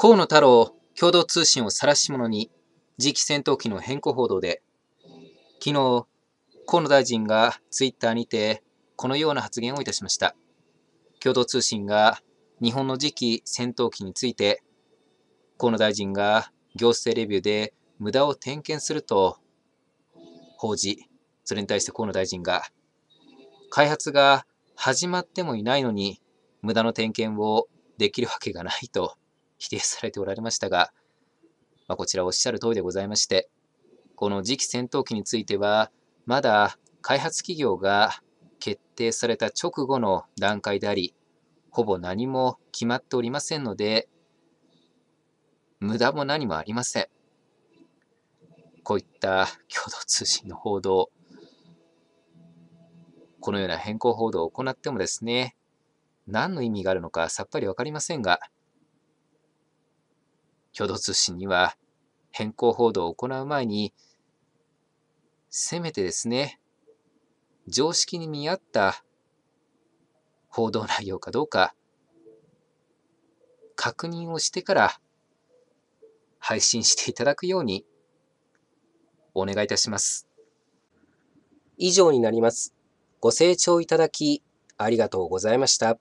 河野太郎共同通信を晒し者に次期戦闘機の変更報道で、昨日、河野大臣がツイッターにてこのような発言をいたしました。共同通信が日本の次期戦闘機について、河野大臣が行政レビューで無駄を点検すると報じ、それに対して河野大臣が、開発が始まってもいないのに無駄の点検をできるわけがないと否定されておられましたが、まあ、こちらおっしゃる通りでございまして、この次期戦闘機については、まだ開発企業が決定された直後の段階であり、ほぼ何も決まっておりませんので、無駄も何もありません。こういった共同通信の報道、このような変更報道を行ってもですね、何の意味があるのかさっぱり分かりませんが、共同通信には変更報道を行う前に、せめてですね、常識に見合った報道内容かどうか、確認をしてから配信していただくようにお願いいたします。以上になります。ご清聴いただきありがとうございました。